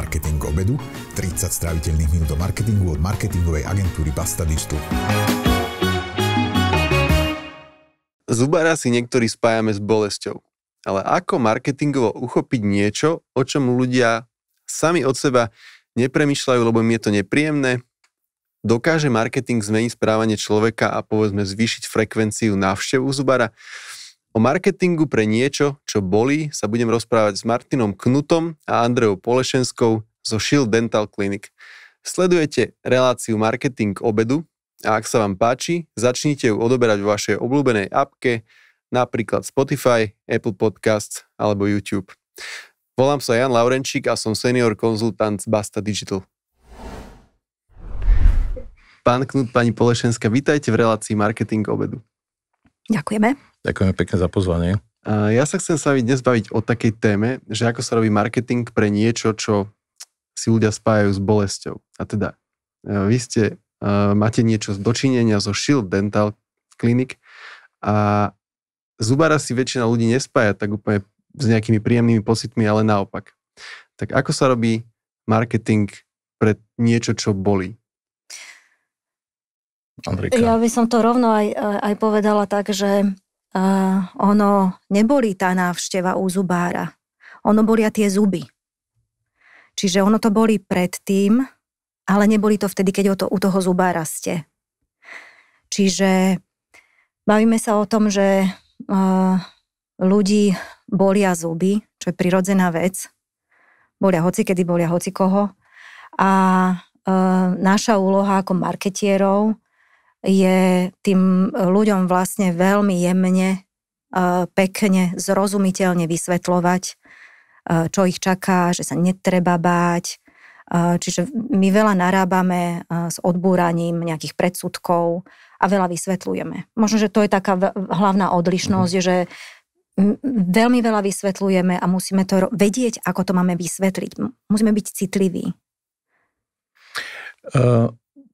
Marketing obedu, 30 stráviteľných minút do marketingu od marketingovej agentúry Basta Digital. Zubara si niektorí spájame s bolesťou. Ale ako marketingovo uchopiť niečo, o čom ľudia sami od seba nepremýšľajú, lebo im je to nepríjemné? Dokáže marketing zmeniť správanie človeka a povedzme zvýšiť frekvenciu návštevu zubara? O marketingu pre niečo, čo boli, sa budem rozprávať s Martinom Knutom a Andreou Polešenskou zo Shield Dental Clinic. Sledujete reláciu Marketing obedu a ak sa vám páči, začnite ju odoberať vo vašej obľúbenej apke, napríklad Spotify, Apple Podcasts alebo YouTube. Volám sa Jan Laurenčík a som senior konzultant z Basta Digital. Pán Knut, pani Polešenská, vítajte v relácii Marketing obedu. Ďakujeme. Ďakujeme pekne za pozvanie. Ja sa chcem sa dnes baviť o takej téme, že ako sa robí marketing pre niečo, čo si ľudia spájajú s bolesťou. A teda, e, vy ste, e, máte niečo z dočinenia zo Shield Dental Clinic a zubára si väčšina ľudí nespája tak úplne s nejakými príjemnými pocitmi, ale naopak. Tak ako sa robí marketing pre niečo, čo bolí? Andrika. Ja by som to rovno aj, e, aj povedala tak, že uh, ono neboli tá návšteva u zubára. Ono bolia tie zuby. Čiže ono to boli predtým, ale neboli to vtedy, keď o to, u toho zubára ste. Čiže bavíme sa o tom, že uh, ľudí bolia zuby, čo je prirodzená vec. Bolia hoci, kedy bolia hoci koho. A e, naša úloha ako marketierov je tým ľuďom vlastne veľmi jemne, e, pekne, zrozumiteľne vysvetľovať, e, čo ich čaká, že sa netreba báť. E, čiže my veľa narábame s odbúraním nejakých predsudkov a veľa vysvetľujeme. Možno, že to je taká hlavná odlišnosť, mm. že veľmi veľa vysvetľujeme a musíme to vedieť, ako to máme vysvetliť. Musíme byť citliví. Uh,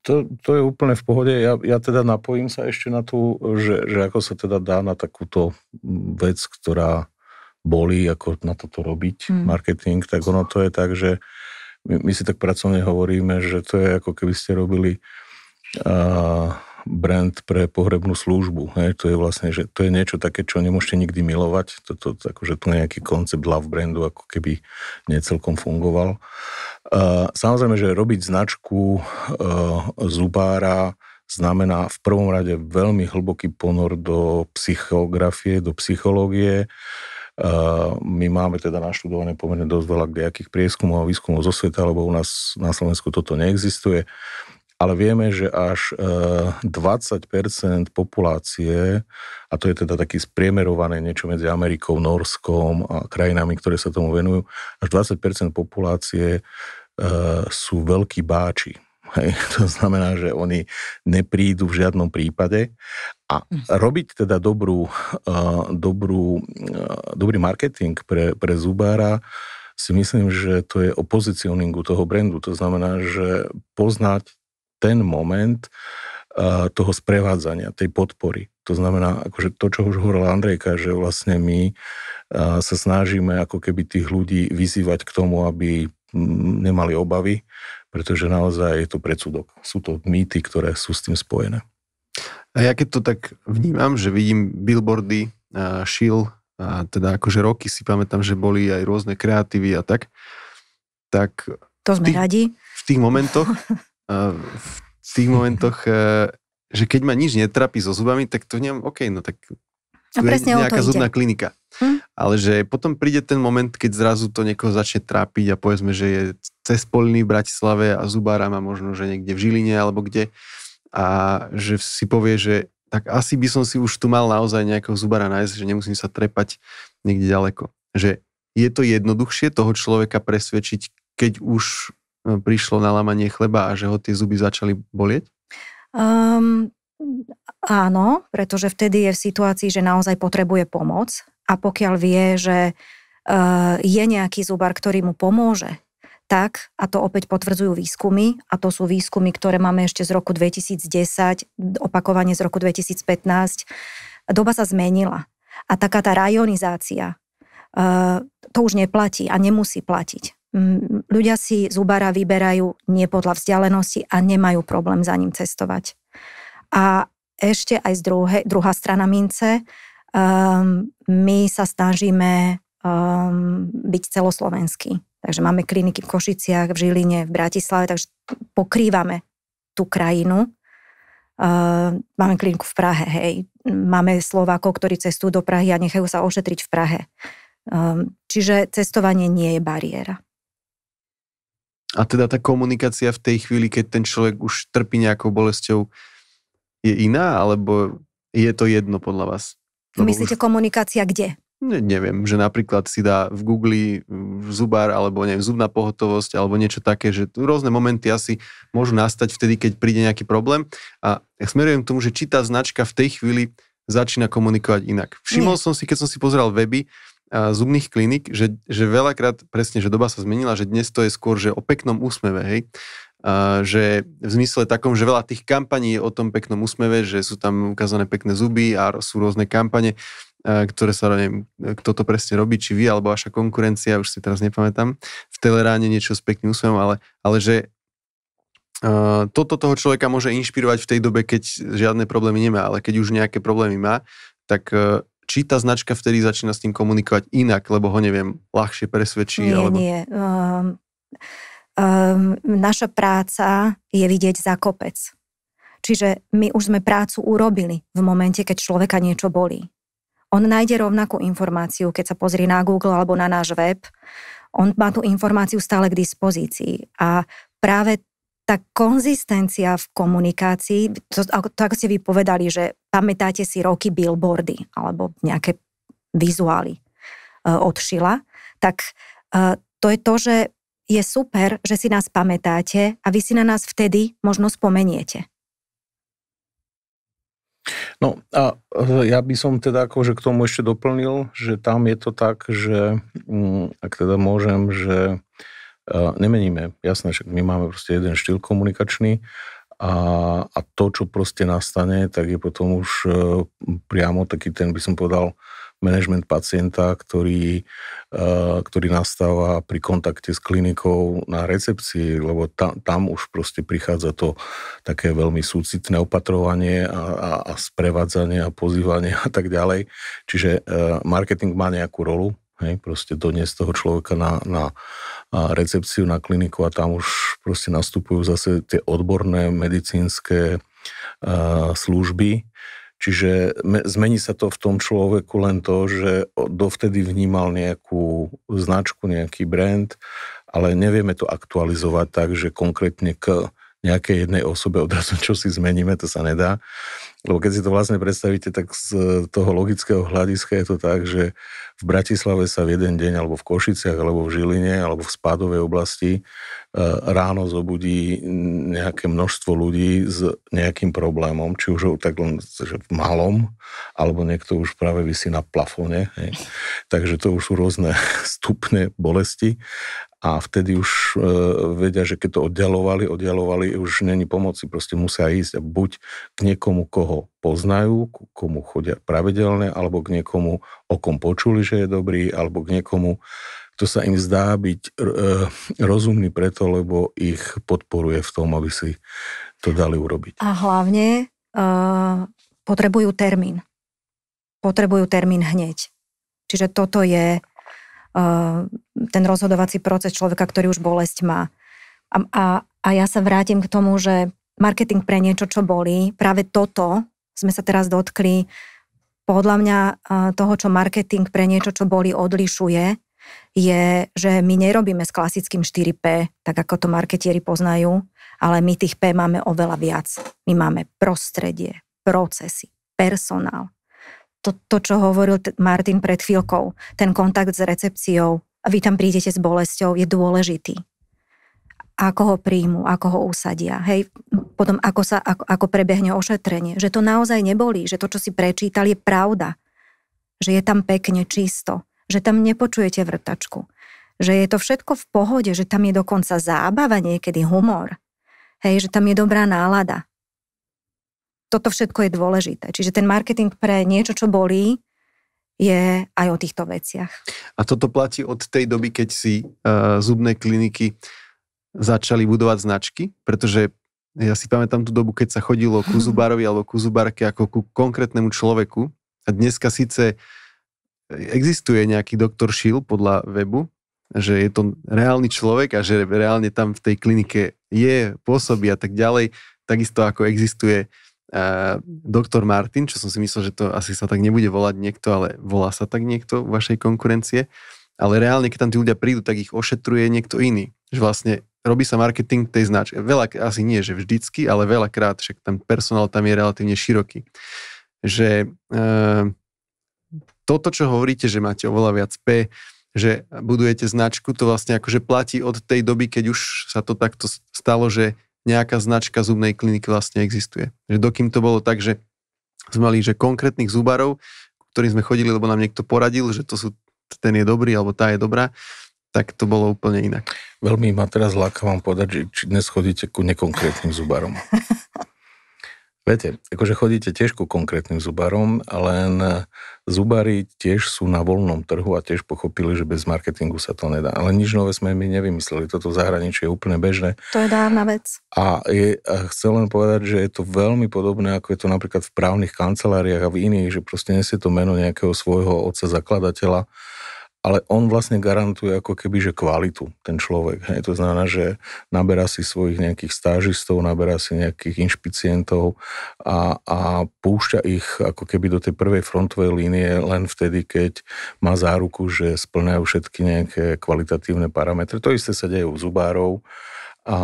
to, to je úplne v pohode. Ja, ja teda napojím sa ešte na tú, že, že ako sa teda dá na takúto vec, ktorá bolí, ako na toto robiť, mm. marketing, tak ono to je tak, že my, my si tak pracovne hovoríme, že to je ako keby ste robili uh, brand pre pohrebnú službu. Hej. To je vlastne, že to je niečo také, čo nemôžete nikdy milovať. Toto, akože tu nejaký koncept love brandu ako keby necelkom fungoval. E, samozrejme, že robiť značku e, zubára znamená v prvom rade veľmi hlboký ponor do psychografie, do psychológie. E, my máme teda naštudované pomerne dosť veľa kdejakých prieskumov a výskumov zo sveta, lebo u nás na Slovensku toto neexistuje ale vieme, že až 20 e, populácie, a to je teda taký spriemerované niečo medzi Amerikou, Norskom a krajinami, ktoré sa tomu venujú, až 20 populácie e, sú veľkí báči. Hej. To znamená, že oni neprídu v žiadnom prípade. A mhm. robiť teda dobrú, e, dobrú, dobrý marketing pre, pre zubára si myslím, že to je o pozicioningu toho brandu. To znamená, že poznať ten moment eh, toho sprevádzania, tej podpory. To znamená, akože to, čo už hovorila Andrejka, že vlastne my eh, sa snažíme ako keby tých ľudí vyzývať k tomu, aby mm, nemali obavy, pretože naozaj je to predsudok. Sú to mýty, ktoré sú s tým spojené. A ja keď to tak vnímam, že vidím billboardy, eh, šil, a teda akože roky si pamätám, že boli aj rôzne kreatívy a tak, tak... To sme tých, radi. V tých momentoch v tých momentoch, e, že keď ma nič netrapí so zubami, tak to nemám, OK, no tak a no, presne nejaká zubná klinika. Hm? Ale že potom príde ten moment, keď zrazu to niekoho začne trápiť a povedzme, že je cez polný v Bratislave a zubára má možno, že niekde v Žiline alebo kde a že si povie, že tak asi by som si už tu mal naozaj nejakého zubára nájsť, že nemusím sa trepať niekde ďaleko. Že je to jednoduchšie toho človeka presvedčiť, keď už prišlo na lamanie chleba a že ho tie zuby začali bolieť? Um, áno, pretože vtedy je v situácii, že naozaj potrebuje pomoc a pokiaľ vie, že uh, je nejaký zubar, ktorý mu pomôže, tak, a to opäť potvrdzujú výskumy, a to sú výskumy, ktoré máme ešte z roku 2010, opakovane z roku 2015, doba sa zmenila. A taká tá rajonizácia, uh, to už neplatí a nemusí platiť. Mm, ľudia si zubára vyberajú nie podľa vzdialenosti a nemajú problém za ním cestovať. A ešte aj z druhé, druhá strana mince, um, my sa snažíme um, byť celoslovenský. Takže máme kliniky v Košiciach, v Žiline, v Bratislave, takže pokrývame tú krajinu. Uh, máme kliniku v Prahe, hej. Máme Slovákov, ktorí cestujú do Prahy a nechajú sa ošetriť v Prahe. Um, čiže cestovanie nie je bariéra. A teda tá komunikácia v tej chvíli, keď ten človek už trpí nejakou bolesťou, je iná, alebo je to jedno podľa vás? Lebo Myslíte už... komunikácia kde? Ne, neviem, že napríklad si dá v Google zubár alebo neviem, zubná pohotovosť alebo niečo také, že rôzne momenty asi môžu nastať vtedy, keď príde nejaký problém a ja smerujem k tomu, že či tá značka v tej chvíli začína komunikovať inak. Všimol Nie. som si, keď som si pozeral weby, zubných klinik, že, že veľakrát presne, že doba sa zmenila, že dnes to je skôr, že o peknom úsmeve, hej. A, že v zmysle takom, že veľa tých kampaní je o tom peknom úsmeve, že sú tam ukázané pekné zuby a sú rôzne kampane, ktoré sa, neviem, kto to presne robí, či vy, alebo vaša konkurencia, už si teraz nepamätám, v Teleráne niečo s pekným úsmevom, ale, ale že uh, toto toho človeka môže inšpirovať v tej dobe, keď žiadne problémy nemá, ale keď už nejaké problémy má, tak uh, či tá značka vtedy začína s tým komunikovať inak, lebo ho, neviem, ľahšie presvedčí? Nie, alebo... nie. Um, um, naša práca je vidieť za kopec. Čiže my už sme prácu urobili v momente, keď človeka niečo bolí. On nájde rovnakú informáciu, keď sa pozrie na Google alebo na náš web. On má tú informáciu stále k dispozícii. A práve tá konzistencia v komunikácii, to, to ako ste vy povedali, že pamätáte si roky billboardy alebo nejaké vizuály e, od Šila, tak e, to je to, že je super, že si nás pamätáte a vy si na nás vtedy možno spomeniete. No a e, ja by som teda akože k tomu ešte doplnil, že tam je to tak, že mm, ak teda môžem, že E, nemeníme. Jasné, však my máme proste jeden štýl komunikačný a, a to, čo proste nastane, tak je potom už e, priamo taký ten, by som povedal, management pacienta, ktorý, e, ktorý nastáva pri kontakte s klinikou na recepcii, lebo tam, tam už proste prichádza to také veľmi súcitné opatrovanie a, a, a sprevádzanie a pozývanie a tak ďalej. Čiže marketing má nejakú rolu, Hej, proste doniesť toho človeka na, na recepciu, na kliniku a tam už proste nastupujú zase tie odborné medicínske uh, služby. Čiže zmení sa to v tom človeku len to, že dovtedy vnímal nejakú značku, nejaký brand, ale nevieme to aktualizovať tak, že konkrétne k nejakej jednej osobe odrazu čo si zmeníme, to sa nedá. Lebo keď si to vlastne predstavíte, tak z e, toho logického hľadiska je to tak, že v Bratislave sa v jeden deň, alebo v Košiciach, alebo v Žiline, alebo v Spádovej oblasti e, ráno zobudí nejaké množstvo ľudí s nejakým problémom, či už tak len že v malom, alebo niekto už práve vysí na plafone. Hej. Takže to už sú rôzne stupne bolesti a vtedy už e, vedia, že keď to oddialovali, oddialovali, už není pomoci, proste musia ísť a buď k niekomu, koho koho poznajú, k komu chodia pravidelne, alebo k niekomu, o kom počuli, že je dobrý, alebo k niekomu, kto sa im zdá byť e, rozumný preto, lebo ich podporuje v tom, aby si to dali urobiť. A hlavne e, potrebujú termín. Potrebujú termín hneď. Čiže toto je e, ten rozhodovací proces človeka, ktorý už bolesť má. A, a, a ja sa vrátim k tomu, že marketing pre niečo, čo boli. Práve toto sme sa teraz dotkli. Podľa mňa toho, čo marketing pre niečo, čo boli, odlišuje, je, že my nerobíme s klasickým 4P, tak ako to marketieri poznajú, ale my tých P máme oveľa viac. My máme prostredie, procesy, personál. To, to čo hovoril Martin pred chvíľkou, ten kontakt s recepciou, a vy tam prídete s bolesťou, je dôležitý ako ho príjmu, ako ho usadia. Hej, potom ako, sa, ako, ako prebehne ošetrenie. Že to naozaj nebolí, že to, čo si prečítal, je pravda. Že je tam pekne čisto. Že tam nepočujete vrtačku. Že je to všetko v pohode, že tam je dokonca zábava, niekedy humor. Hej, že tam je dobrá nálada. Toto všetko je dôležité. Čiže ten marketing pre niečo, čo bolí, je aj o týchto veciach. A toto platí od tej doby, keď si uh, zubné kliniky začali budovať značky, pretože ja si pamätám tú dobu, keď sa chodilo ku zubárovi alebo ku zubárke ako ku konkrétnemu človeku. A dneska síce existuje nejaký doktor Šil podľa webu, že je to reálny človek a že reálne tam v tej klinike je, pôsobí a tak ďalej. Takisto ako existuje uh, doktor Martin, čo som si myslel, že to asi sa tak nebude volať niekto, ale volá sa tak niekto u vašej konkurencie. Ale reálne, keď tam tí ľudia prídu, tak ich ošetruje niekto iný. Že vlastne robí sa marketing tej značky. Veľa, asi nie, že vždycky, ale veľakrát, však ten personál tam je relatívne široký. Že e, toto, čo hovoríte, že máte oveľa viac P, že budujete značku, to vlastne akože platí od tej doby, keď už sa to takto stalo, že nejaká značka zubnej kliniky vlastne existuje. Že dokým to bolo tak, že sme mali že konkrétnych zubarov, ktorým sme chodili, lebo nám niekto poradil, že to sú, ten je dobrý alebo tá je dobrá, tak to bolo úplne inak. Veľmi ma teraz láka vám povedať, že či dnes chodíte ku nekonkrétnym zubárom. Viete, akože chodíte tiež ku konkrétnym zubárom, len zubári tiež sú na voľnom trhu a tiež pochopili, že bez marketingu sa to nedá. Ale nič nové sme my nevymysleli, toto zahraničie je úplne bežné. To je dávna vec. A, je, a chcem len povedať, že je to veľmi podobné, ako je to napríklad v právnych kanceláriách a v iných, že proste nesie to meno nejakého svojho otca zakladateľa ale on vlastne garantuje ako keby, že kvalitu ten človek. Hej. To znamená, že naberá si svojich nejakých stážistov, naberá si nejakých inšpicientov a, a púšťa ich ako keby do tej prvej frontovej línie len vtedy, keď má záruku, že splňajú všetky nejaké kvalitatívne parametre. To isté sa deje u zubárov, a,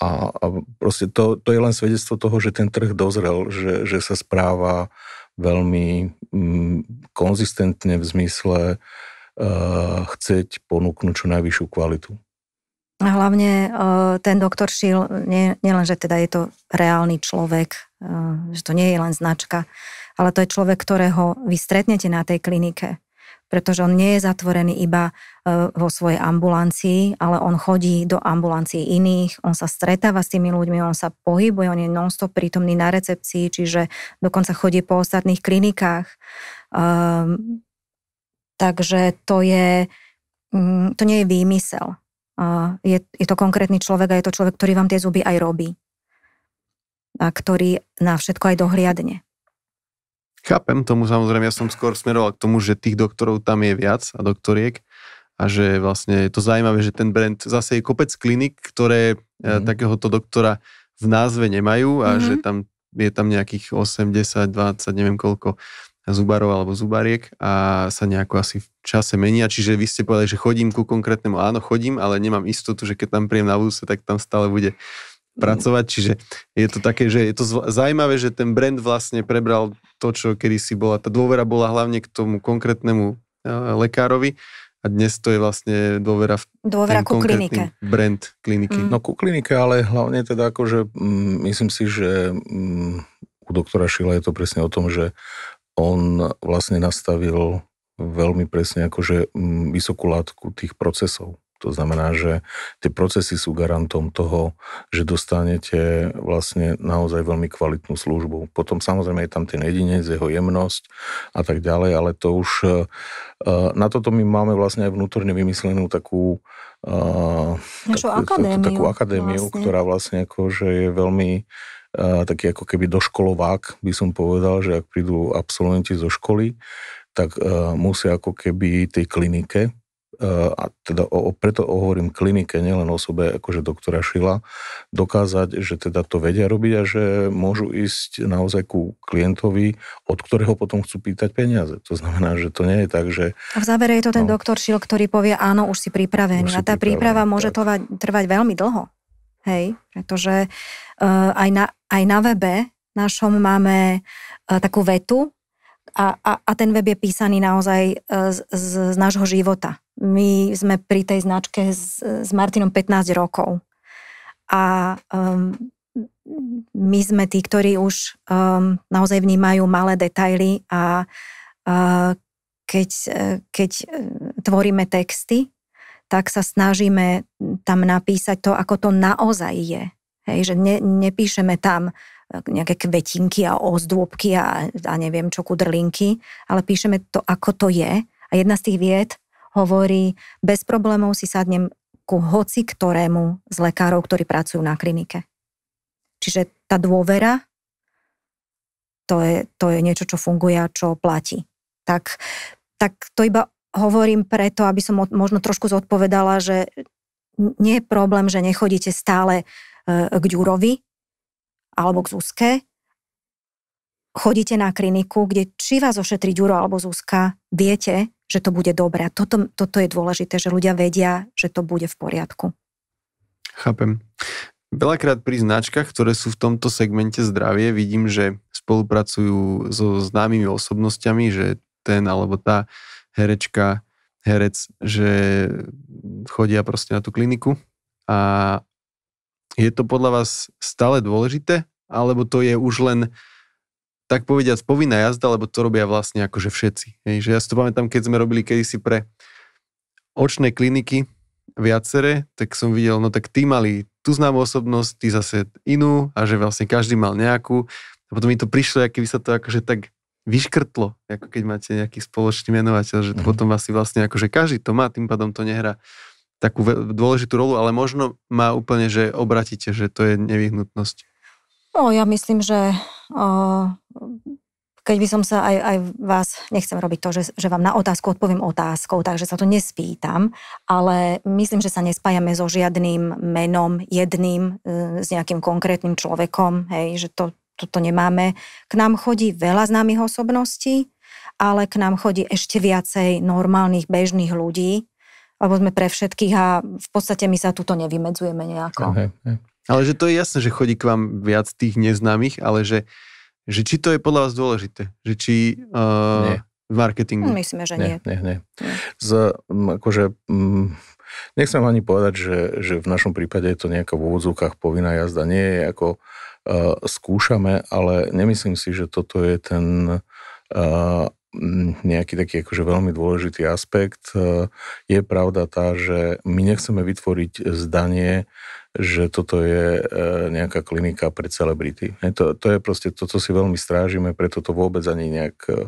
a, a proste to, to je len svedectvo toho, že ten trh dozrel, že, že sa správa veľmi mm, konzistentne v zmysle Eh, chceť ponúknuť čo najvyššiu kvalitu. A hlavne eh, ten doktor Šil, nie, nie len, že teda je to reálny človek, eh, že to nie je len značka, ale to je človek, ktorého vy stretnete na tej klinike, pretože on nie je zatvorený iba vo svojej ambulancii, ale on chodí do ambulancií iných, on sa stretáva s tými ľuďmi, on sa pohybuje, on je non-stop prítomný na recepcii, čiže dokonca chodí po ostatných klinikách. Ehm, Takže to je, mm, to nie je výmysel. Je, je to konkrétny človek a je to človek, ktorý vám tie zuby aj robí. A ktorý na všetko aj dohliadne. Chápem tomu, samozrejme, ja som skôr smeroval k tomu, že tých doktorov tam je viac a doktoriek a že vlastne je to zaujímavé, že ten brand, zase je kopec klinik, ktoré mm. takéhoto doktora v názve nemajú a mm-hmm. že mhm. tam je tam nejakých 8, 10, 20, neviem koľko zubarov alebo zubariek a sa nejako asi v čase menia. Čiže vy ste povedali, že chodím ku konkrétnemu. Áno, chodím, ale nemám istotu, že keď tam príjem na budúce, tak tam stále bude pracovať. Čiže je to také, že je to zaujímavé, že ten brand vlastne prebral to, čo kedysi bola. Tá dôvera bola hlavne k tomu konkrétnemu e, lekárovi a dnes to je vlastne dôvera v dôvera ku klinike. brand kliniky. Mm. No ku klinike, ale hlavne teda akože mm, myslím si, že mm, u doktora Šila je to presne o tom, že on vlastne nastavil veľmi presne akože vysokú látku tých procesov. To znamená, že tie procesy sú garantom toho, že dostanete vlastne naozaj veľmi kvalitnú službu. Potom samozrejme je tam ten jedinec, jeho jemnosť a tak ďalej, ale to už e, e, na toto my máme vlastne aj vnútorne vymyslenú takú e, Našu takú, akadémiu, takú akadémiu vlastne. ktorá vlastne akože je veľmi taký ako keby doškolovák, by som povedal, že ak prídu absolventi zo školy, tak e, musia ako keby tej klinike, e, a teda o, preto hovorím klinike, nielen osobe akože doktora Šila, dokázať, že teda to vedia robiť a že môžu ísť naozaj ku klientovi, od ktorého potom chcú pýtať peniaze. To znamená, že to nie je tak, že... A v závere je to ten no, doktor Šil, ktorý povie, áno, už si pripravený. Už si a tá príprava môže tak. trvať veľmi dlho. Hej, pretože uh, aj na, aj na webe našom máme e, takú vetu a, a, a ten web je písaný naozaj e, z, z, z nášho života. My sme pri tej značke s, s Martinom 15 rokov a um, my sme tí, ktorí už um, naozaj vnímajú malé detaily a uh, keď, keď tvoríme texty, tak sa snažíme tam napísať to, ako to naozaj je. Hej, že ne, nepíšeme tam e, nejaké kvetinky a ozdôbky a, a neviem čo, kudrlinky, ale píšeme to, ako to je. A jedna z tých vied hovorí, bez problémov si sadnem ku hoci ktorému z lekárov, ktorí pracujú na klinike. Čiže tá dôvera, to je, to je niečo, čo funguje a čo platí. Tak, tak to iba hovorím preto, aby som možno trošku zodpovedala, že nie je problém, že nechodíte stále Eh, k Ďurovi alebo k Zuzke, chodíte na kliniku, kde či vás ošetrí Ďuro alebo Zuzka, viete, že to bude dobré. toto, toto je dôležité, že ľudia vedia, že to bude v poriadku. Chápem. Veľakrát pri značkách, ktoré sú v tomto segmente zdravie, vidím, že spolupracujú so známymi osobnosťami, že ten alebo tá herečka, herec, že chodia proste na tú kliniku a je to podľa vás stále dôležité? Alebo to je už len tak povediať povinná jazda, lebo to robia vlastne akože všetci. Hej, že ja si to pamätám, keď sme robili kedysi pre očné kliniky viacere, tak som videl, no tak tí mali tú známu osobnosť, tí zase inú a že vlastne každý mal nejakú. A potom mi to prišlo, by sa to akože tak vyškrtlo, ako keď máte nejaký spoločný menovateľ, že to mm. potom asi vlastne akože každý to má, tým pádom to nehrá takú dôležitú rolu, ale možno má úplne, že obratíte, že to je nevyhnutnosť. No, ja myslím, že o, keď by som sa aj, aj vás, nechcem robiť to, že, že vám na otázku odpoviem otázkou, takže sa to nespýtam, ale myslím, že sa nespájame so žiadnym menom, jedným, e, s nejakým konkrétnym človekom, hej, že to, toto nemáme. K nám chodí veľa známych osobností, ale k nám chodí ešte viacej normálnych, bežných ľudí, lebo sme pre všetkých a v podstate my sa tuto nevymedzujeme nejako. Okay, okay. Ale že to je jasné, že chodí k vám viac tých neznámych, ale že, že či to je podľa vás dôležité? Že či... Uh... v marketingu? No, myslíme, že nie. Nie, nie, nie. nie. Z, m, akože, m, nechcem ani povedať, že, že v našom prípade je to nejaká v úvodzovkách povinná jazda. Nie je ako uh, skúšame, ale nemyslím si, že toto je ten uh, nejaký taký akože veľmi dôležitý aspekt. E, je pravda tá, že my nechceme vytvoriť zdanie, že toto je e, nejaká klinika pre celebrity. To, to je proste to, čo si veľmi strážime, preto to vôbec ani nejak e,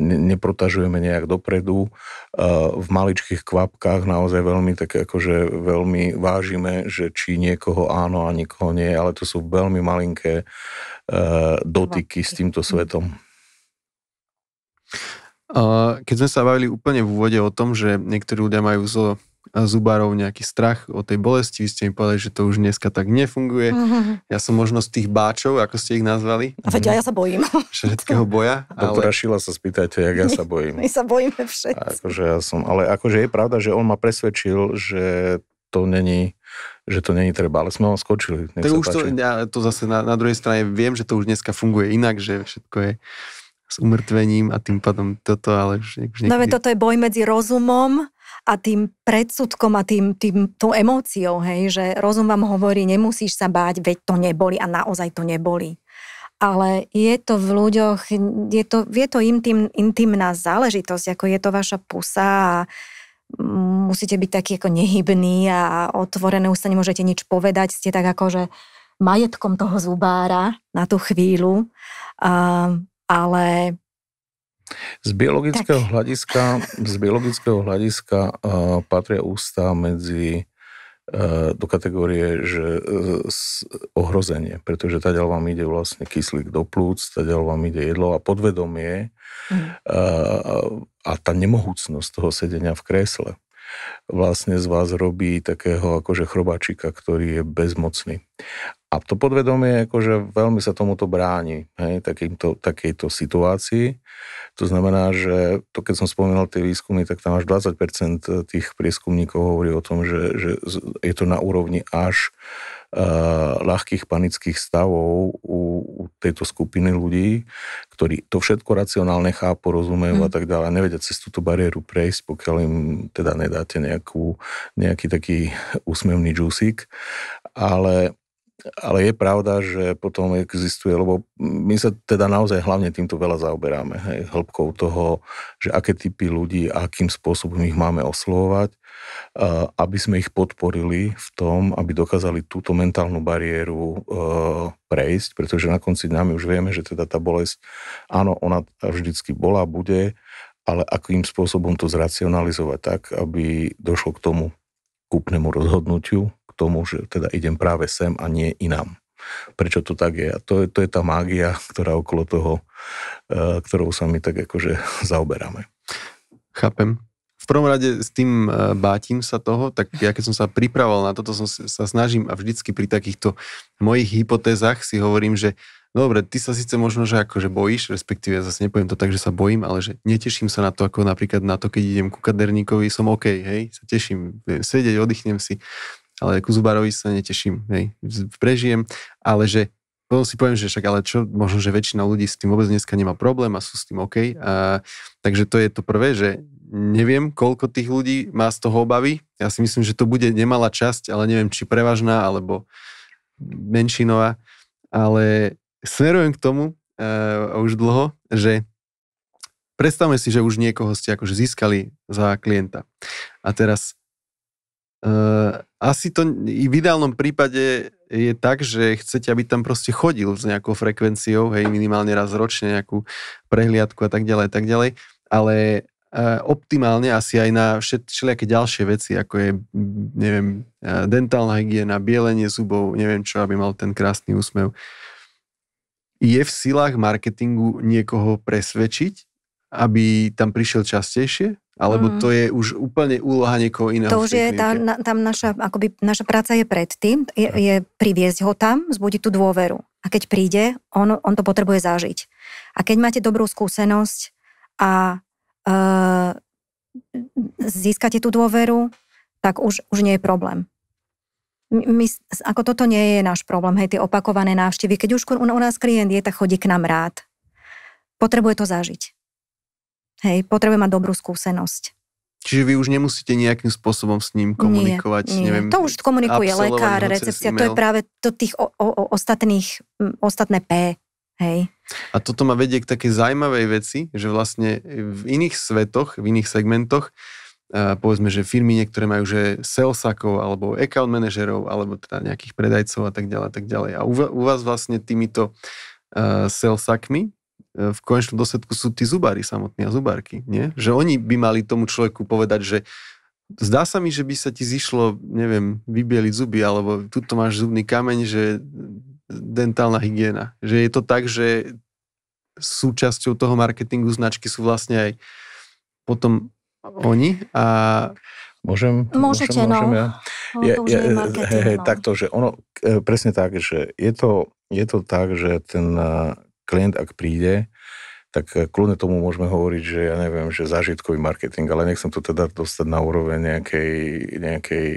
neprotažujeme nejak dopredu. V maličkých kvapkách naozaj veľmi také akože veľmi vážime, že či niekoho áno a nikoho nie, ale to sú veľmi malinké dotyky s týmto mhm. svetom. Keď sme sa bavili úplne v úvode o tom, že niektorí ľudia majú zo zubárov nejaký strach o tej bolesti, vy ste mi povedali, že to už dneska tak nefunguje. Mm-hmm. Ja som možno z tých báčov, ako ste ich nazvali. A veď ja sa bojím. Všetkého boja. Ale... Doktora Šila sa spýtajte, jak ja sa bojím. My sa bojíme všetci. Akože ja som, ale akože je pravda, že on ma presvedčil, že to není že to není treba, ale sme ho skočili. Tak už páči. to, ja to zase na, na druhej strane viem, že to už dneska funguje inak, že všetko je s umrtvením a tým pádom toto, ale už, niekde... No toto je boj medzi rozumom a tým predsudkom a tým, tým tou emóciou, hej, že rozum vám hovorí, nemusíš sa báť, veď to neboli a naozaj to neboli. Ale je to v ľuďoch, je to, je to intim, intimná záležitosť, ako je to vaša pusa a musíte byť taký ako nehybný a otvorené, už sa nemôžete nič povedať, ste tak ako, že majetkom toho zubára na tú chvíľu. A ale... Z biologického tak. hľadiska, z biologického hľadiska uh, eh, patria ústa medzi uh, do kategórie, že uh, ohrozenie, pretože taďal vám ide vlastne kyslík do plúc, taďal vám ide jedlo a podvedomie mm. uh, a tá nemohúcnosť toho sedenia v kresle vlastne z vás robí takého akože chrobáčika, ktorý je bezmocný. A to podvedomie, akože veľmi sa tomuto bráni, hej, takýmto, takejto situácii. To znamená, že to, keď som spomínal tie výskumy, tak tam až 20% tých prieskumníkov hovorí o tom, že, že je to na úrovni až uh, ľahkých panických stavov u, u tejto skupiny ľudí, ktorí to všetko racionálne chápu, rozumejú mm. a tak ďalej, nevedia cez túto bariéru prejsť, pokiaľ im teda nedáte nejakú, nejaký taký úsmevný džúsik. Ale ale je pravda, že potom existuje, lebo my sa teda naozaj hlavne týmto veľa zaoberáme, hej, hĺbkou toho, že aké typy ľudí, akým spôsobom ich máme oslovovať, aby sme ich podporili v tom, aby dokázali túto mentálnu bariéru e, prejsť, pretože na konci dňa my už vieme, že teda tá bolesť, áno, ona vždycky bola, bude, ale akým spôsobom to zracionalizovať tak, aby došlo k tomu kúpnemu rozhodnutiu, k tomu, že teda idem práve sem a nie inám. Prečo to tak je? A to, je, to je tá mágia, ktorá okolo toho, e, ktorou sa my tak akože zaoberáme. Chápem. V prvom rade s tým e, bátim sa toho, tak ja keď som sa pripravoval na toto, som sa snažím a vždycky pri takýchto mojich hypotézach si hovorím, že dobre, ty sa síce možno, že akože bojíš, respektíve ja zase nepoviem to tak, že sa bojím, ale že neteším sa na to, ako napríklad na to, keď idem ku kaderníkovi, som OK, hej, sa teším, viem sedieť, oddychnem si ale ku zubarovi sa neteším, hej, prežijem, ale že potom si poviem, že však ale čo, možno, že väčšina ľudí s tým vôbec dneska nemá problém a sú s tým OK. A, takže to je to prvé, že neviem, koľko tých ľudí má z toho obavy. Ja si myslím, že to bude nemalá časť, ale neviem, či prevažná alebo menšinová. Ale smerujem k tomu uh, už dlho, že predstavme si, že už niekoho ste akože získali za klienta. A teraz Uh, asi to v ideálnom prípade je tak, že chcete, aby tam proste chodil s nejakou frekvenciou, hej, minimálne raz ročne nejakú prehliadku a tak ďalej, tak ďalej, ale uh, optimálne asi aj na všet, všelijaké ďalšie veci, ako je, neviem, eh, dentálna hygiena, bielenie zubov, neviem čo, aby mal ten krásny úsmev. Je v silách marketingu niekoho presvedčiť, aby tam prišiel častejšie? alebo mm. to je už úplne úloha niekoho iného. To už je, tá, na, tam naša, akoby, naša práca je predtým, je, je priviesť ho tam, zbudiť tú dôveru. A keď príde, on, on to potrebuje zažiť. A keď máte dobrú skúsenosť a e, získate tú dôveru, tak už, už nie je problém my, ako toto nie je náš problém, hej, tie opakované návštevy. Keď už u nás klient je, tak chodí k nám rád. Potrebuje to zažiť. Hej, potrebuje mať dobrú skúsenosť. Čiže vy už nemusíte nejakým spôsobom s ním komunikovať? Nie, nie. Neviem, to už komunikuje lekár, recepcia, to je práve to tých o, o, o ostatných, ostatné P. Hej. A toto ma vedie k takej zaujímavej veci, že vlastne v iných svetoch, v iných segmentoch, povedzme, že firmy niektoré majú, že salesakov alebo account manažerov, alebo teda nejakých predajcov a tak ďalej, a tak ďalej. A u, u vás vlastne týmito uh, salesakmi E, v konečnom dôsledku sú tí zubári samotní a zubárky, nie? Že oni by mali tomu človeku povedať, že zdá sa mi, že by sa ti zišlo, neviem, vybieliť zuby, alebo tuto máš zubný kameň, že dentálna hygiena. Že je to tak, že súčasťou toho marketingu značky sú vlastne aj potom oni a... Môžem? Môžete, môžem, no. Môžem ja? ja, ja, hej, hej, takto, že ono, e, presne tak, že je to, je to tak, že ten e, klient, ak príde, tak eh, kľudne tomu môžeme hovoriť, že ja neviem, že zážitkový marketing, ale nechcem to teda dostať na úroveň nejakej, nejakej,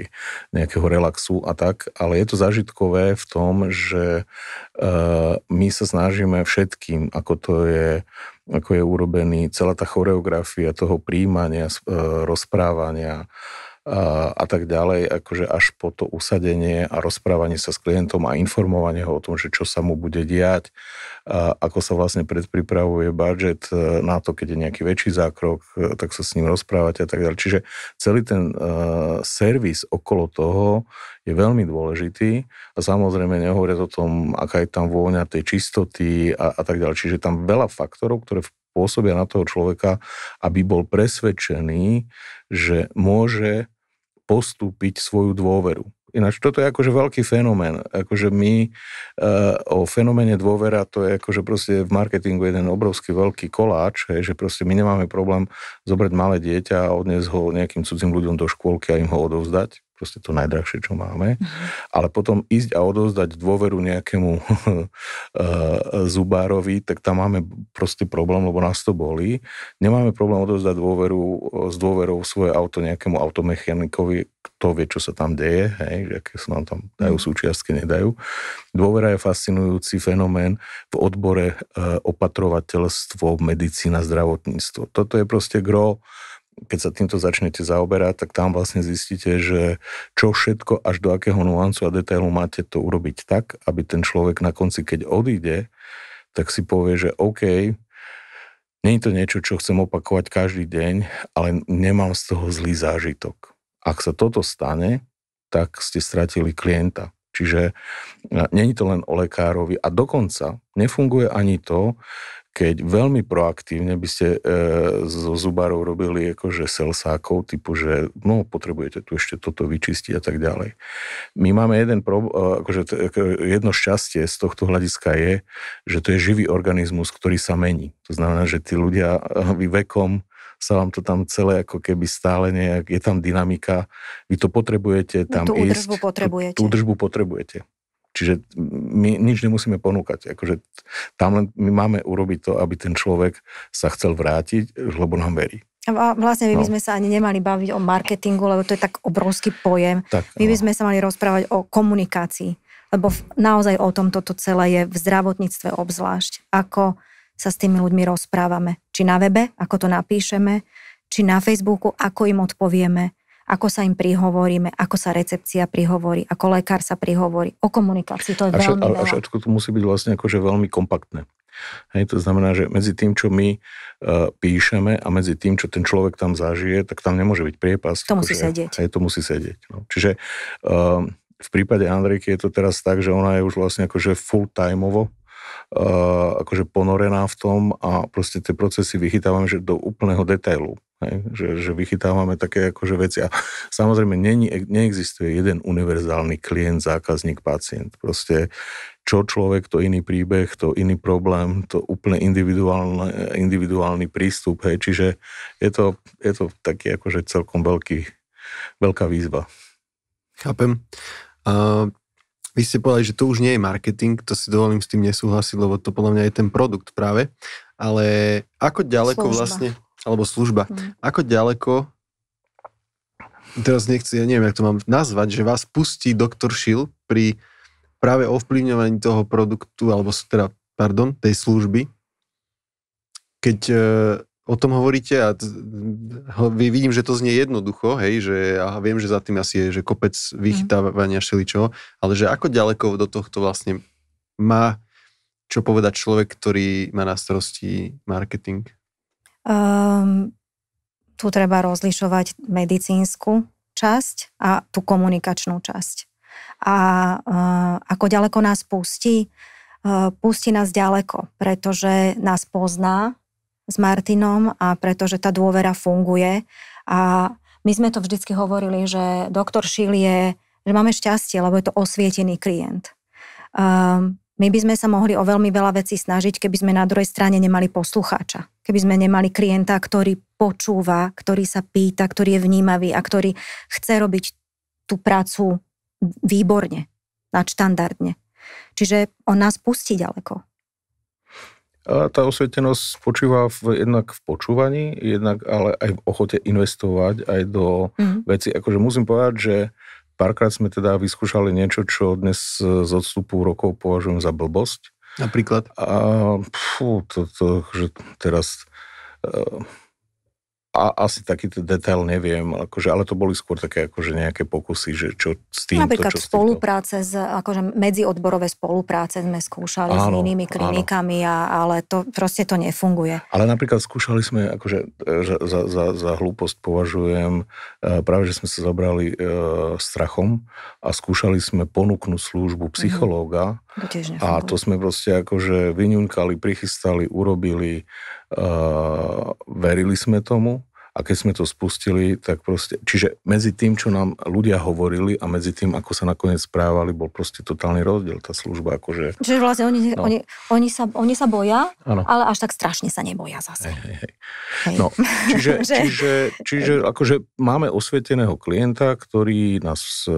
nejakého relaxu a tak, ale je to zážitkové v tom, že uh, my sa snažíme všetkým, ako to je ako je urobený, celá tá choreografia toho príjmania, eh, rozprávania, a, a tak ďalej, akože až po to usadenie a rozprávanie sa s klientom a informovanie ho o tom, že čo sa mu bude diať, a ako sa vlastne predpripravuje budget e, na to, keď je nejaký väčší zákrok, e, tak sa s ním rozprávate a tak ďalej. Čiže celý ten uh, servis okolo toho je veľmi dôležitý a samozrejme nehovoriac o tom, aká je tam vôňa tej čistoty a, a tak ďalej. Čiže tam veľa faktorov, ktoré pôsobia na toho človeka, aby bol presvedčený, že môže postúpiť svoju dôveru. Ináč toto je akože veľký fenomén. Akože my uh, o fenoméne dôvera, to je akože proste v marketingu jeden obrovský veľký koláč, hej, že proste my nemáme problém zobrať malé dieťa a odniesť ho nejakým cudzím ľuďom do škôlky a im ho odovzdať proste to najdrahšie, čo máme. Mhm. Ale potom ísť a odozdať dôveru nejakému eh, zubárovi, tak tam máme proste problém, lebo nás to boli. Nemáme problém odozdať dôveru, eh, s dôverou svoje auto nejakému automechanikovi, kto vie, čo sa tam deje, hej, že aké sa nám tam dajú mhm. súčiastky, nedajú. Dôvera je fascinujúci fenomén v odbore eh, opatrovateľstvo, medicína, zdravotníctvo. Toto je proste gro keď sa týmto začnete zaoberať, tak tam vlastne zistíte, že čo všetko až do akého nuancu a detailu máte to urobiť tak, aby ten človek na konci, keď odíde, tak si povie, že OK, nie je to niečo, čo chcem opakovať každý deň, ale nemám z toho zlý zážitok. Ak sa toto stane, tak ste stratili klienta. Čiže není to len o lekárovi a dokonca nefunguje ani to, keď veľmi proaktívne by ste e, so zubárov robili akože selsákov, typu, že no, potrebujete tu ešte toto vyčistiť a tak ďalej. My máme jeden pro, e, akože, t- e, jedno šťastie z tohto hľadiska je, že to je živý organizmus, ktorý sa mení. To znamená, že tí ľudia e, vy vekom sa vám to tam celé ako keby stále nejak, je tam dynamika, vy to potrebujete tam no, tú ísť. Tú údržbu potrebujete. Tú, tú údržbu potrebujete. Čiže my nič nemusíme ponúkať. Akože tam len my máme urobiť to, aby ten človek sa chcel vrátiť, lebo nám verí. A vlastne my by no. sme sa ani nemali baviť o marketingu, lebo to je tak obrovský pojem. Tak, my by no. sme sa mali rozprávať o komunikácii, lebo naozaj o tom toto celé je v zdravotníctve obzvlášť. Ako sa s tými ľuďmi rozprávame. Či na webe, ako to napíšeme, či na Facebooku, ako im odpovieme, ako sa im prihovoríme, ako sa recepcia prihovorí, ako lekár sa prihovorí. O komunikácii to je a veľmi veľa. A všetko to musí byť vlastne akože veľmi kompaktné. Hej, to znamená, že medzi tým, čo my uh, píšeme a medzi tým, čo ten človek tam zažije, tak tam nemôže byť priepas. To musí akože, sedieť. Hej, to musí sedieť. No. Čiže uh, v prípade Andrejky je to teraz tak, že ona je už vlastne akože full-timeovo uh, akože ponorená v tom a proste tie procesy vychytávame že do úplného detailu že, že vychytávame také akože veci. A samozrejme, ne, neexistuje jeden univerzálny klient, zákazník, pacient. Proste čo človek, to iný príbeh, to iný problém, to úplne individuálne, individuálny prístup. Hej. Čiže je to, je to taký akože celkom veľký, veľká výzva. Chápem. Uh... Vy ste povedali, že to už nie je marketing, to si dovolím s tým nesúhlasiť, lebo to podľa mňa je ten produkt práve. Ale ako ďaleko Služba. vlastne alebo služba. Mm. Ako ďaleko, teraz nechci, ja neviem, jak to mám nazvať, že vás pustí doktor Šil pri práve ovplyvňovaní toho produktu, alebo teda, pardon, tej služby, keď e, o tom hovoríte a vy vidím, že to znie jednoducho, hej, že ja viem, že za tým asi je, že kopec vychytávania mm. čo. ale že ako ďaleko do tohto vlastne má čo povedať človek, ktorý má na starosti marketing? Um, tu treba rozlišovať medicínsku časť a tú komunikačnú časť. A uh, ako ďaleko nás pustí, uh, pustí nás ďaleko, pretože nás pozná s Martinom a pretože tá dôvera funguje. A my sme to vždycky hovorili, že doktor Šil je, že máme šťastie, lebo je to osvietený klient. Um, my by sme sa mohli o veľmi veľa vecí snažiť, keby sme na druhej strane nemali poslucháča. Keby sme nemali klienta, ktorý počúva, ktorý sa pýta, ktorý je vnímavý a ktorý chce robiť tú prácu výborne, nadštandardne. Čiže on nás pustí ďaleko. A tá osvietenosť spočíva v, jednak v počúvaní, jednak ale aj v ochote investovať aj do mm. hmm veci. Akože musím povedať, že Párkrát sme teda vyskúšali niečo, čo dnes e, z odstupu rokov považujem za blbosť. Napríklad? A pfú, to, to, že teraz... Uh, a, asi takýto detail neviem, akože, ale to boli skôr také akože nejaké pokusy, že čo s tým. Napríklad to, čo spolupráce, s, akože medziodborové spolupráce sme skúšali áno, s inými klinikami, a, ale to proste to nefunguje. Ale napríklad skúšali sme, akože za, za, za hlúposť považujem, e, práve že sme sa zabrali e, strachom a skúšali sme ponúknuť službu mhm. psychológa mm-hmm. a to sme proste akože vyňunkali, prichystali, urobili, Uh, verili sme tomu a keď sme to spustili, tak proste, čiže medzi tým, čo nám ľudia hovorili a medzi tým, ako sa nakoniec správali, bol proste totálny rozdiel, tá služba akože... Čiže vlastne oni, no. oni, oni, sa, oni sa boja, ano. ale až tak strašne sa neboja zase. Hej, hej, hej. No, čiže, čiže, čiže akože máme osvieteného klienta, ktorý nás e,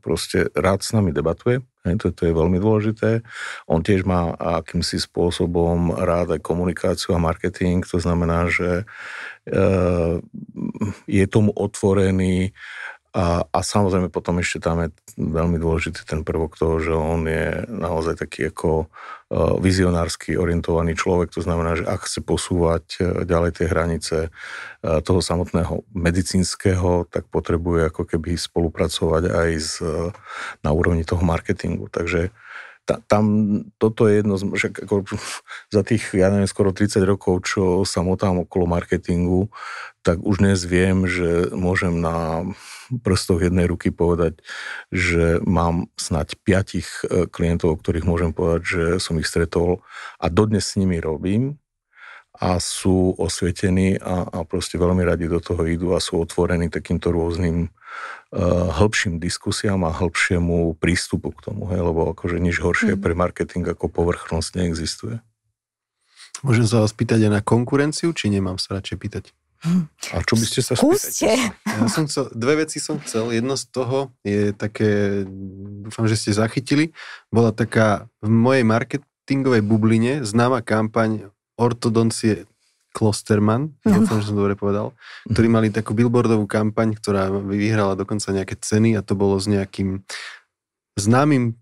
proste rád s nami debatuje toto je veľmi dôležité. On tiež má akýmsi spôsobom rád aj komunikáciu a marketing, to znamená, že eh, je tomu otvorený a, a samozrejme potom ešte tam je veľmi dôležitý ten prvok toho, že on je naozaj taký ako e, vizionársky orientovaný človek, to znamená, že ak chce posúvať e, ďalej tie hranice e, toho samotného medicínskeho, tak potrebuje ako keby spolupracovať aj z, na úrovni toho marketingu. Takže ta, tam toto je jedno, že ako, za tých, ja neviem, skoro 30 rokov, čo samotám okolo marketingu, tak už dnes viem, že môžem na prstov jednej ruky povedať, že mám snať piatich e, klientov, o ktorých môžem povedať, že som ich stretol a dodnes s nimi robím a sú osvietení a, a proste veľmi radi do toho idú a sú otvorení takýmto rôznym uh, hĺbším diskusiám a hĺbšiemu prístupu k tomu, hej, lebo akože nič horšie mm. pre marketing ako povrchnosť neexistuje. Môžem sa vás pýtať aj na konkurenciu, či nemám sa radšej pýtať? A čo by ste sa Skúste. Spýtali? Ja som chcel, dve veci som chcel. Jedno z toho je také, dúfam, že ste zachytili, bola taká v mojej marketingovej bubline známa kampaň ortodoncie Klosterman, no. dúfam, že som dobre povedal, ktorí mali takú billboardovú kampaň, ktorá vyhrala dokonca nejaké ceny a to bolo s nejakým známym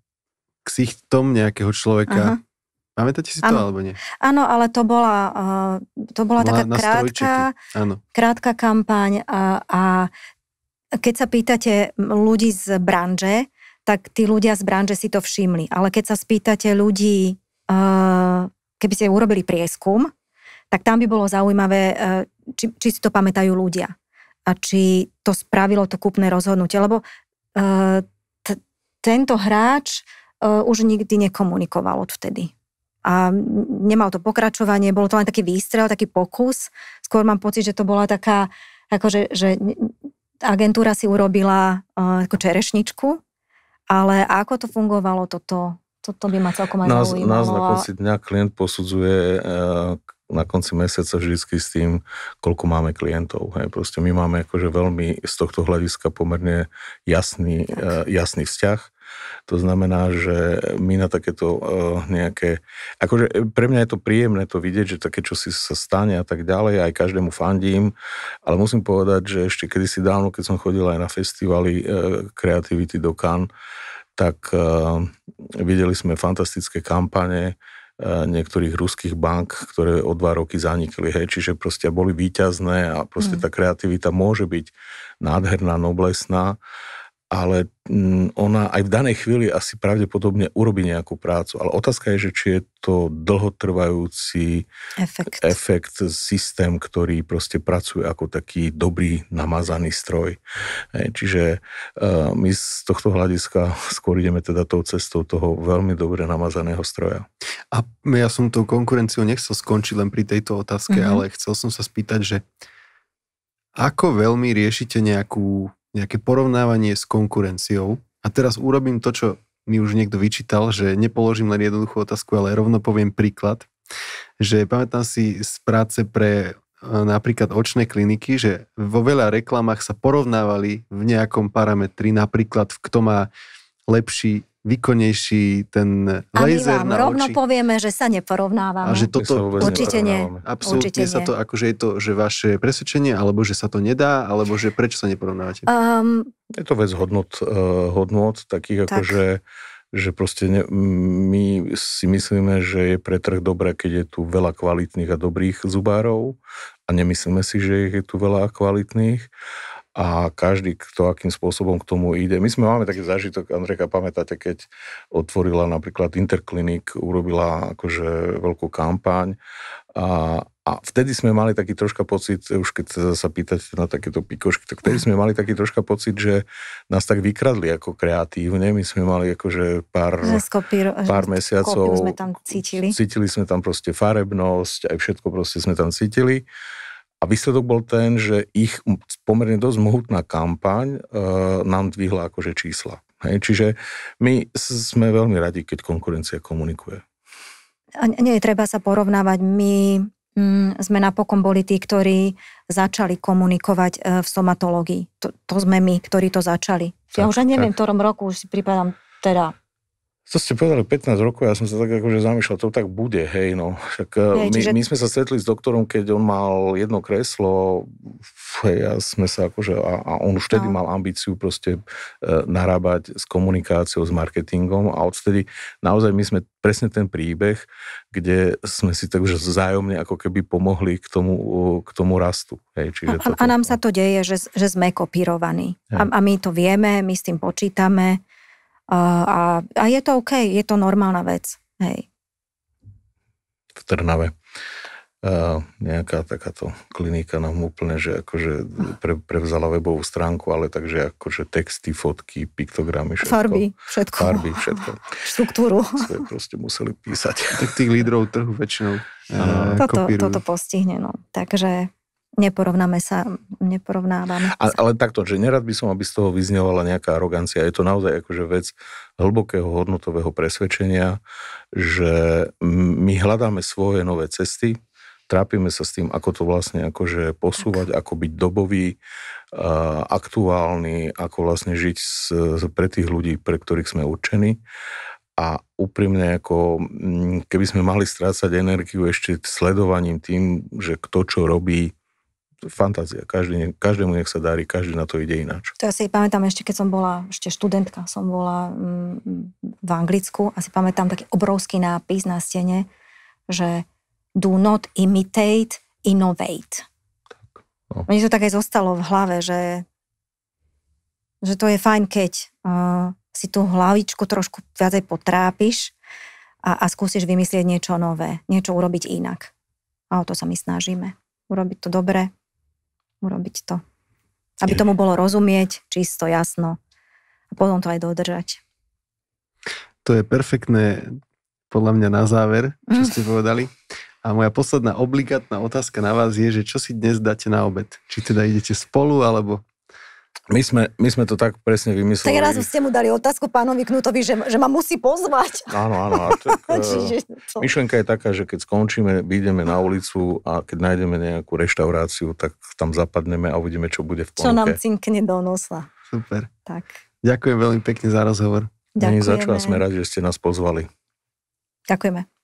ksichtom nejakého človeka, Aha Pamätáte si to alebo nie? Áno, ale to bola, uh, to bola taká krátka, krátka kampaň a, a keď sa pýtate ľudí z branže, tak tí ľudia z branže si to všimli. Ale keď sa spýtate ľudí, uh, keby ste urobili prieskum, tak tam by bolo zaujímavé, uh, či, či si to pamätajú ľudia a či to spravilo to kúpne rozhodnutie. Lebo uh, t- tento hráč uh, už nikdy nekomunikoval odvtedy a nemal to pokračovanie, bolo to len taký výstrel, taký pokus. Skôr mám pocit, že to bola taká, akože, že agentúra si urobila uh, ako čerešničku, ale ako to fungovalo, toto, toto by ma celkom aj nás, Nás na konci dňa klient posudzuje uh, na konci mesiaca vždycky s tým, koľko máme klientov. Hej. Proste my máme akože veľmi z tohto hľadiska pomerne jasný, uh, jasný vzťah. To znamená, že my na takéto e, nejaké... Akože e, pre mňa je to príjemné to vidieť, že také čo si sa stane a tak ďalej, aj každému fandím, ale musím povedať, že ešte kedysi dávno, keď som chodil aj na festivaly kreativity e, do Cannes, tak videli sme fantastické kampane, niektorých ruských bank, ktoré o dva roky zanikli. Hej. Čiže proste boli výťazné a proste mm. tá kreativita môže byť nádherná, noblesná ale mm, ona aj v danej chvíli asi pravdepodobne urobí nejakú prácu. Ale otázka je, že či je to dlhotrvajúci efekt, efekt systém, ktorý proste pracuje ako taký dobrý namazaný stroj. Čiže e, my z tohto hľadiska skôr ideme teda tou cestou toho veľmi dobre namazaného stroja. A ja som tou konkurenciou nechcel skončiť len pri tejto otázke, mm-hmm. ale chcel som sa spýtať, že ako veľmi riešite nejakú nejaké porovnávanie s konkurenciou. A teraz urobím to, čo mi už niekto vyčítal, že nepoložím len jednoduchú otázku, ale rovno poviem príklad, že pamätám si z práce pre e, napríklad očné kliniky, že vo veľa reklamách sa porovnávali v nejakom parametri, napríklad v kto má lepší výkonnejší ten laser A my vám na rovno oči. povieme, že sa neporovnávame. A že toto určite nie. Absolutne určite sa to, akože je to, že vaše presvedčenie, alebo že sa to nedá, alebo že prečo sa neporovnávate? Um, je to vec hodnot, uh, hodnot takých tak. akože že proste ne, my si myslíme, že je pre trh dobré, keď je tu veľa kvalitných a dobrých zubárov a nemyslíme si, že je tu veľa kvalitných a každý, kto akým spôsobom k tomu ide. My sme máme taký zážitok, Andrejka, pamätáte, keď otvorila napríklad Interklinik, urobila akože veľkú kampaň a, a vtedy sme mali taký troška pocit, už keď sa pýtate na takéto pikošky, tak vtedy sme mali taký troška pocit, že nás tak vykradli ako kreatívne. My sme mali akože pár, skopíro, pár mesiacov. Sme tam cítili. cítili sme tam proste farebnosť, aj všetko proste sme tam cítili. A výsledok bol ten, že ich pomerne dosť mohutná kampaň e, nám dvihla akože čísla. Hej? Čiže my sme veľmi radi, keď konkurencia komunikuje. A nie je treba sa porovnávať. My mm, sme napokon boli tí, ktorí začali komunikovať e, v somatológii. To, to sme my, ktorí to začali. Tak, ja už ani neviem, tak. v ktorom roku už si pripadám teda to ste povedali 15 rokov, ja som sa tak akože zamýšľal, to tak bude, hej, no. Však eh, my, čiže... my sme sa stretli s doktorom, keď on mal jedno kreslo, hej, a sme sa akože, a, a on už vtedy no. mal ambíciu proste e, narábať s komunikáciou, s marketingom a odtedy naozaj my sme presne ten príbeh, kde sme si tak už vzájomne ako keby pomohli k tomu, eh, k tomu rastu. Hej, čiže a, toto... a nám sa to deje, že, že sme kopírovaní. A, a my to vieme, my s tým počítame a, a, a je to OK, je to normálna vec. Hej. V Trnave. Uh, nejaká takáto klinika nám úplne, že akože pre, prevzala webovú stránku, ale takže akože texty, fotky, piktogramy, všetko. Farby, všetko. Farby, všetko. Štruktúru. Sve proste museli písať. Tak tých lídrov trhu väčšinou uh, toto, toto postihne, no. Takže Neporovnáme sa, neporovnávame. A, ale takto, že nerad by som, aby z toho vyzňovala nejaká arogancia. Je to naozaj akože vec hlbokého hodnotového presvedčenia, že my hľadáme svoje nové cesty, trápime sa s tým, ako to vlastne akože posúvať, tak. ako byť dobový, aktuálny, ako vlastne žiť s, pre tých ľudí, pre ktorých sme určení a úprimne ako mm, keby sme mali strácať energiu ešte sledovaním tým, že kto čo robí, fantázia. Každý, každému nech sa darí, každý na to ide ináč. To ja si pamätám ešte, keď som bola ešte študentka, som bola mm, v Anglicku a si pamätám taký obrovský nápis na stene, že do not imitate, innovate. Tak, no. Mne to tak aj zostalo v hlave, že, že to je fajn, keď uh, si tú hlavičku trošku viacej potrápiš a, a skúsiš vymyslieť niečo nové, niečo urobiť inak. A o to sa my snažíme. Urobiť to dobre, urobiť to. Aby tomu bolo rozumieť, čisto, jasno. A potom to aj dodržať. To je perfektné, podľa mňa na záver, čo mm. ste povedali. A moja posledná obligátna otázka na vás je, že čo si dnes dáte na obed? Či teda idete spolu, alebo my sme, my sme to tak presne vymysleli. Tak raz ste mu dali otázku pánovi Knutovi, že, že ma musí pozvať. Áno, áno. A tak, eh, Čiže to... Myšlenka je taká, že keď skončíme, ideme na ulicu a keď nájdeme nejakú reštauráciu, tak tam zapadneme a uvidíme, čo bude v ponuke. Čo nám cinkne do nosa. Super. Tak. Ďakujem veľmi pekne za rozhovor. Ďakujeme. za čo a sme radi, že ste nás pozvali. Ďakujeme.